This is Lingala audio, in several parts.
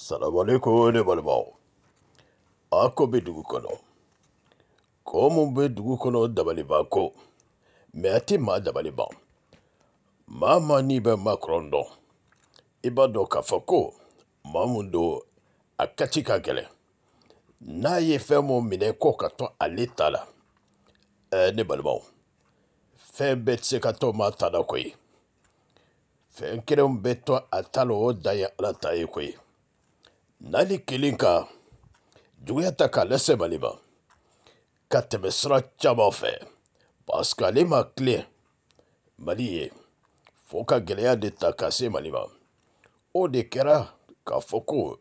Assalamu alaikum ne balimaw a ko bɛ dugu kɔnɔ ko mun bɛ dugu kɔnɔ dabalibanko mɛ a tɛ maa dabaliban maa maa n'i bɛ makɔrɔn dɔn i b'a dɔn k'a fɔ ko maa mun don a ka ci ka gɛlɛn n'a ye fɛn mun minɛ ko ka to ale ta la ɛɛ ne balimaw fɛn bɛɛ tɛ se ka to maa ta la koyi fɛn kelenw bɛ to a ta la o dan ye ala ta ye koyi n'ale kelen kan juguya ta k'a lase mali ma ka tɛmɛ sira caman fɛ parce que ale ma tilen mali ye fo ka gɛlɛya de ta ka se mali ma o de kɛra k'a fɔ ko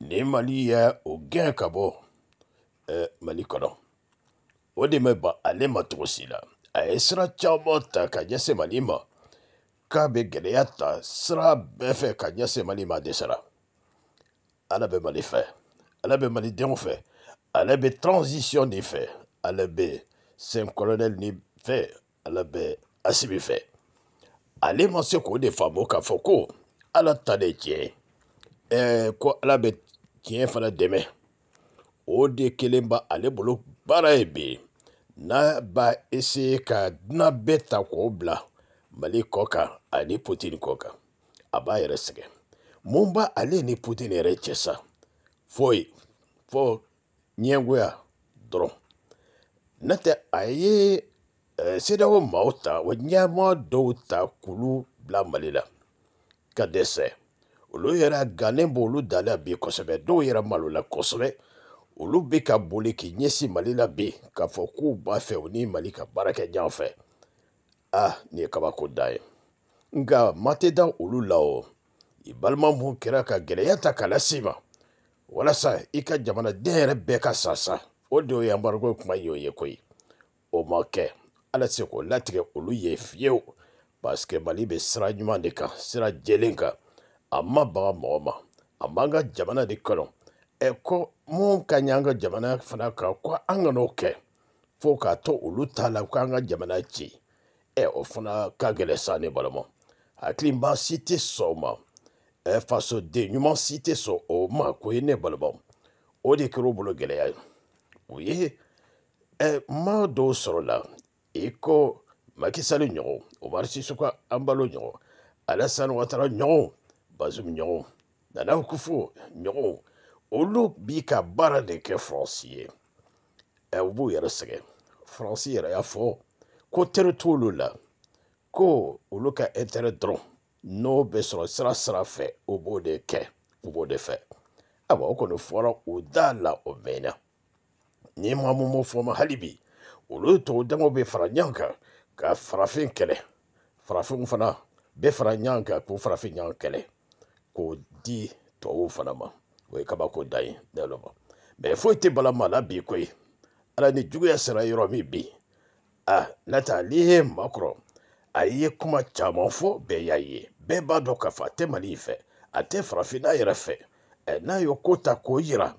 ni mali ye o gɛn ka bɔ eh, mali kɔnɔ o de ma ban ale ma cogo si la a ye sira caman ta ka ɲɛse mali ma k'a bɛ gɛlɛya ta sira bɛɛ fɛ ka ɲɛse mali ma a dɛsɛra ala bɛ mali fɛ ala bɛ malidenw fɛ ala bɛ transition de fɛ ala bɛ saint colonel ni fɛ ala bɛ asibi fɛ ale ma se k'o de faamu k'a fɔ ko ala ta de tiɲɛ ɛɛ ko ala bɛ tiɲɛ fana dɛmɛ o de kelen ba ale bolo baara ye bi n'a b'a eseye ka dunan bɛɛ ta k'o bila mali kɔ kan ani putini kɔ kan a b'a yɛrɛ sɛgɛn mun ba ale ni putin yɛrɛ cɛ sa foyi fɔ ɲɛgoya dɔrɔn n'o tɛ a ye eh, sedawo maaw ta o ɲɛma dɔw ta k'olu bila mali la ka dɛsɛ olu yɛrɛ gannen b'olu da la bi kosɛbɛ dɔw yɛrɛ malo la kosɛbɛ olu bɛ ka boli k'i ɲɛsin mali la bi k'a fɔ k'u b'a fɛ u ni mali ka baara kɛ ɲɔgɔn fɛ ah nin ye kabako dan ye nka ma tɛ da olu la o i balima mun kɛra ka gɛlɛya ta k'a lasi ma walasa i ka jamanaden yɛrɛ bɛɛ ka sasa o de y'o yanbariko kuma y'o ye koyi o ma kɛ ala tɛ se k'o latigɛ olu ye fiyewu paseke mali bɛ sira ɲuman de kan sira jɛlen kan a ma baga mɔgɔ ma a b'an ka jamana de kɔnɔ ɛ ko mun ka ɲi an ka jamana fana kan ko an ka n'o kɛ fo k'a to olu ta la k'an ka jamana ci ɛ o fana ka gɛlɛ sa ne balima hakili maa si tɛ sɔn o ma. fasoden ɲuman si tɛ sɔn o ma ko ye ne balimaw o de kɛra o bolo gɛlɛya ye o ye maa dɔw sɔrɔla i ko makisali ɲɔgɔn omar sisu ka anbalo ɲɔgɔn alasani watara ɲɔgɔn bazum ɲɔgɔn nana kufo ɲɔgɔn olu b'i ka baara de kɛ faransi ye u b'u yɛrɛ sɛgɛn faransi yɛrɛ y'a fɔ ko teri t'olu la ko olu ka intérêt dɔrɔn n'o bɛ sɔrɔ sira sira fɛ o b'o de kɛ o b'o de fɛ ayiwa o kɔni fɔra o da la o mɛnna ni maa mun m'o fɔ ma hali bi olu tɔw damaw bɛ fara ɲɔgɔn kan ka farafin kɛlɛ farafinw fana bɛ fara ɲɔgɔn kan k'o farafin ɲɔgɔn kɛlɛ k'o di tɔw fana ma o ye kabako dan ye ne yɛrɛ ma mɛ foyi tɛ bala maa la bi koyi ala ni juguya sera yɔrɔ min bi a n'a tɛ ale ye maa a ye kuma caman fɔ bɛɛ y'a ye. bɛɛ b'a dɔn k'a fɔ a tɛ mali in fɛ a tɛ farafinna yɛrɛ fɛ n'a y'o ko ta k'o yira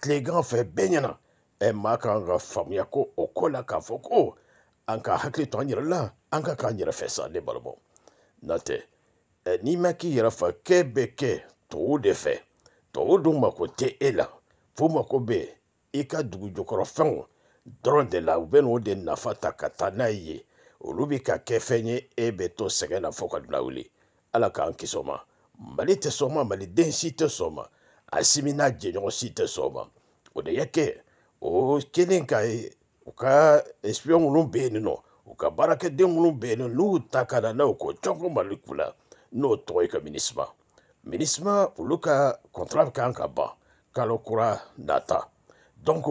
tilegan fɛ bɛɛ ɲɛna maa kan ka faamuya ko o ko la k'a fɔ ko an ka hakili to an yɛrɛ la an ka k'an yɛrɛ fɛ sa ne balimaw n'o tɛ n'i ma k'i yɛrɛ fa kɛ bɛ kɛ tubabu de fɛ tubabu dun mako tɛ e la fo mako bɛ i ka dugu jukɔrɔ fɛnw dɔrɔn de la u bɛ n'o de nafa ta ka taa n'a ye olu bi ka kɛ fɛn ye e bɛ to sɛgɛn na fɔ ka duna wuli ala k'an kisɔ ma mali tɛ sɔn ma maliden si tɛ sɔn ma asimi n'a jɛɲɔgɔn si tɛ sɔn ma o de y'a kɛ o kelen ka ye u ka espion minnu bɛ yen nɔ u ka baarakɛden minnu bɛ yen nɔ n'u ta ka na n'o ko cɔnko mali kunna n'o tɔgɔ ye ka minisima minisima olu ka kɔntara bɛ kan ka ban kalo kura nata donc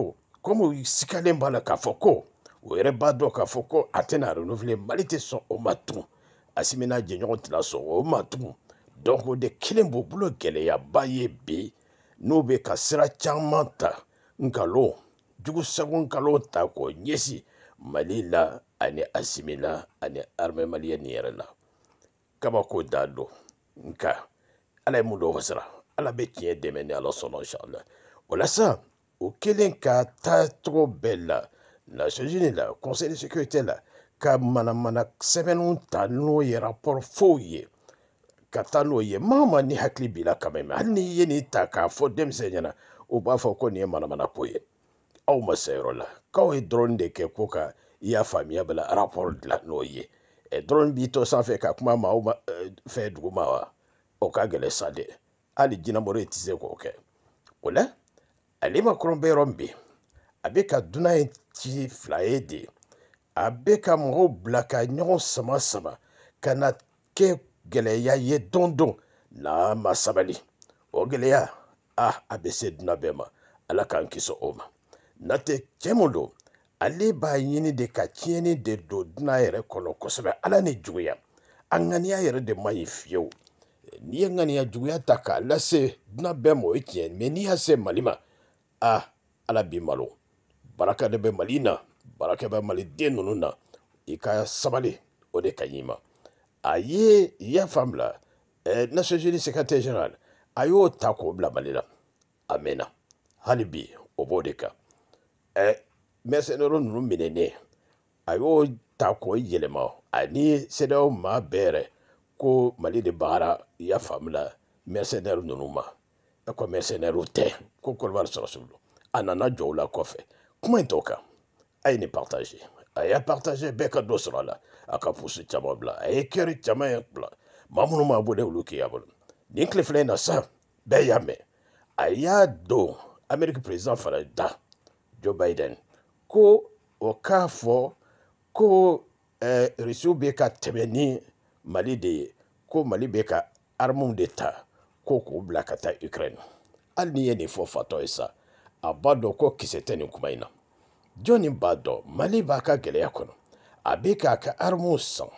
komi u sikalen b'a la k'a fɔ ko o yɛrɛ b'a dɔn k'a fɔ ko a tɛna renouveler mali tɛ sɔn o ma tugun asimi n'a jɛɲɔgɔn tɛna sɔn o ma tugun donc o de kelen b'o bolo gɛlɛyaba ye bi n'o bɛ ka sira caman ta nkalon jugusago nkalon ta k'o ɲɛsin mali la ani asimi la ani armée maliyɛn nin yɛrɛ la kabako da don nka ala ye mun dɔw fasara ala bɛ tiɲɛ dɛmɛ ni ala sɔnna inshallah o la sa o kelen ka taa cogo bɛɛ la Nations Unies la conseil de sécurité la ka manamana sɛbɛnniw ta n'o ye rapport fow ye ka taa n'o ye maa ma ni hakili b'i la ka mɛn hali n'i ye nin ta k'a fɔ denmisɛn ɲɛna o b'a fɔ ko nin ye manamana ko ye aw ma se yɔrɔ la k'aw ye dɔrɔn de kɛ ko ka i y'a faamuya bala rapport dilan n'o ye ɛ dɔrɔn b'i to sanfɛ ka kuma maaw ma euh, fɛ dugu ma wa o ka gɛlɛ sa dɛ hali jinɛmɔrɔ tɛ se k'o kɛ o la ale ma kɔrɔn bɛ yɔrɔ min bi a bɛ ka dunan ye ti fila ye de a bɛ ka mɔgɔw bila ka ɲɔgɔn sama sama ka na kɛ gɛlɛya ye don don n'a ma sabali o gɛlɛya a ah, a bɛ se dunan bɛɛ ma ala k'an kisi o ma n'o tɛ cɛ mun don ale b'a ɲini de ka tiɲɛni de don dunan yɛrɛ kɔnɔ kosɛbɛ ala ni juguya a ŋaniya yɛrɛ de man ɲi fiyewu n'i ye ŋaniya juguya ta k'a lase dunan bɛɛ ma o ye tiɲɛ mɛ n'i y'a se mali ma a ah, ala b'i malo baraka de bɛ mali na baraka bɛ maliden ninnu na i ka sabali o de ka ɲi ma a ye y'a faamula ɛɛ nations unis secrétaire général a y'o ta k'o bila mali la a mɛnna hali bi o b'o de kan ɛɛ mercenaires ninnu minɛnen a y'o ta k'o yɛlɛma ani CEDEAO maa bɛɛ yɛrɛ ko mali de bagara i y'a faamula mercenaires ninnu ma e ko mercenaires tɛ ko kɔrɔbari sɔrɔsiw don a nana jɔ o la kɔfɛ. Comment toka ah, ni ah, a partagé. partage a partage beka ka a la a ka pusi caman a ye kɛri caman ye bila y'a sa ah, y'a y'a da joe biden ko o k'a ko eh, beka tebeni mali de ko mali beka ka de ko k'u bila ka ukraine Al ni ye toi a b'a dɔn ko kisɛ tɛ nin kuma in na jɔnni b'a dɔn mali b'a ka gɛlɛya kɔnɔ a bɛ k'a ka arimuw san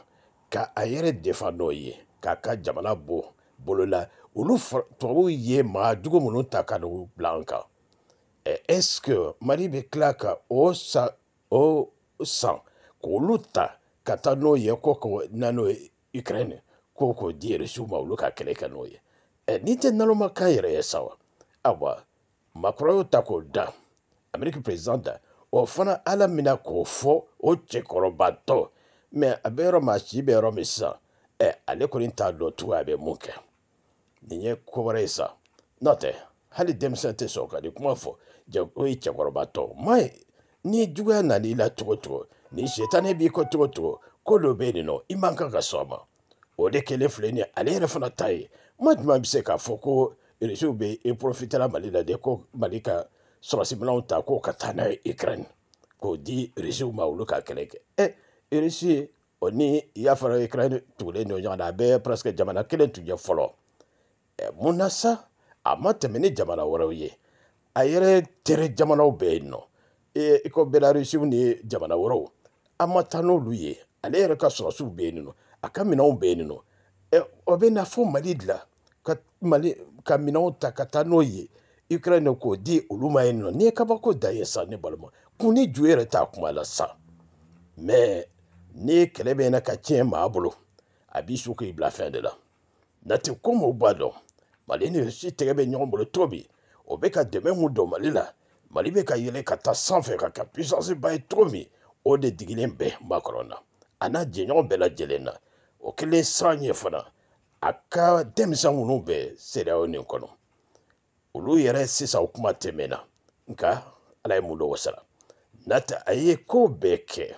ka a yɛrɛ defa n'o ye k'a ka jamana bo bolola olu tubabuw ye maa jugu minnu ta ka n'u bila an kan ɛ e ɛsike mali bɛ tila ka o san o san k'olu ta ka taa n'o ye ko ko na n'o ye ukraine ko k'o di yɛrɛ ma olu ka kɛlɛ kɛ n'o ye ɛ e n'i tɛ naloma kan yɛrɛ ye sa wa ayiwa Macron k'o da ameriki peresidan da o fana ala mina k'o fɔ o cɛkɔrɔbatɔ mɛ a bɛ yɔrɔ maa si bɛ yɔrɔ min sisan ɛ ale kɔni t'a dɔn tugun a bɛ mun kɛ nin ye ko wɛrɛ ye sa n'o tɛ hali denmisɛn tɛ sɔn ka nin kuma fɔ o ye cɛkɔrɔbatɔ maa ye ni juguya nana i la cogo cogo ni sitanɛ b'i kɔ cogo cogo ko dɔ bɛ yen nɔ i man kan ka sɔn a ma o de kɛlen filɛ nin ye ale yɛrɛ fana ta ye maa jumɛn bɛ se k'a fɔ ko irisiw bɛ eporofitela mali la de ko mali ka sɔrɔsiminɛnw ta k'o ka taa n'a ye ukraine k'o di irisiw ma olu ka kɛlɛ kɛ ɛ irisi o ni y'a fɔra ukraine tugulen don ɲɔgɔn na a bɛɛ presque jamana kelen tun ye fɔlɔ ɛ mun na sa a ma tɛmɛ ni jamana wɛrɛw ye a yɛrɛ tere jamanaw bɛɛ yen nɔ e ko belarisiw ni jamana wɛrɛw a ma taa n'olu ye ale yɛrɛ ka sɔrɔsiw bɛ yen nɔ a ka minɛnw bɛ yen nɔ ɛ o bɛ na fo mali dilan ka minɛnw ta ka taa n'o ye ukraine k'o di olu ma yen nɔ n'i ye kabako dan ye sa ne balima kun ni ju yɛrɛ t'a kuma la sa mɛ ni kɛlɛ bɛ na ka tiɲɛ maa bolo a b'i su k'i bila fɛn de la nati ko m'o b'a dɔn mali ni si tɛgɛ bɛ ɲɔgɔn bolo cogo min o bɛ ka dɛmɛ mun don mali la mali bɛ ka yɛlɛ ka taa sanfɛ ka kɛ puissance ba ye cogo min o de digilen bɛ makɔrɔn na a n'a jɛɲɔgɔn bɛɛ lajɛlen na o kɛlen siran ye fana a ka denmisɛn ninnu bɛɛ seereyaw nin kɔnɔ olu yɛrɛ sisan kuma tɛmɛna nka ala ye mun dɔ wasara nata a ye ko bɛɛ kɛ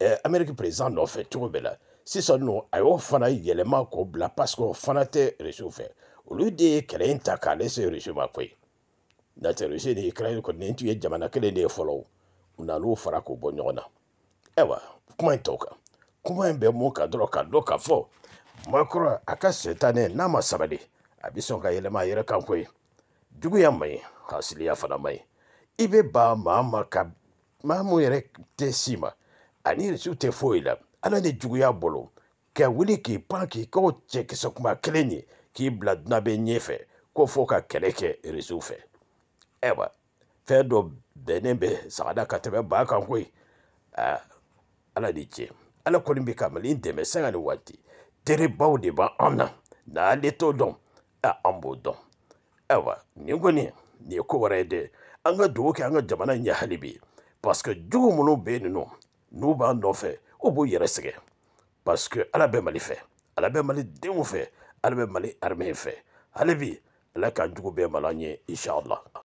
ɛɛ ameriki perezan nɔfɛ cogo bɛɛ la sisan nɔ a y'o fana yɛlɛma k'o bila paseke o fana tɛ rusiw fɛ olu de ye kɛlɛ in ta k'ale se rusi ma koyi nata rusi ni ikirayini kɔni nin tun ye jamana kelen de ye fɔlɔ u nan'o fara k'o bɔ ɲɔgɔn na ayiwa kuma in t'o kan kuma in bɛ mun kan dɔrɔn ka dɔn ka fɔ makura a ka setanin n'a ma sabali a bi sɔn ka yɛlɛma a yɛrɛ kan koyi juguya man hasiliya fana man ɲi i bɛ ban maa ka maa mun yɛrɛ tɛ si ma ani irisiw tɛ foyi la ala ni juguya bolo ka wuli k'i pan k'i k'o cɛkisɛ kuma kelen ye k'i bila dunan bɛ ɲɛfɛ ko fo ka kɛlɛ kɛ irisiw fɛ ayiwa fɛn dɔ bɛnnen bɛ sagada ka tɛmɛ baa kan koyi ala ni ce ala kɔni bɛ ka mali dɛmɛ sanga ni waati teribaw de ba an na n'ale t'o dɔn a an b'o dɔn ayiwa nin kɔni nin ye ko wɛrɛ ye dɛ an ka dugawu kɛ an ka jamana ɲɛ hali bi parce que jugu minnu bɛ yen ninnu n'u b'a nɔfɛ u b'u yɛrɛ sɛgɛn parce que ala bɛ mali fɛ ala bɛ mali denw fɛ ala bɛ mali armée fɛ hali bi ala k'an jugu bɛɛ mali ye inshallah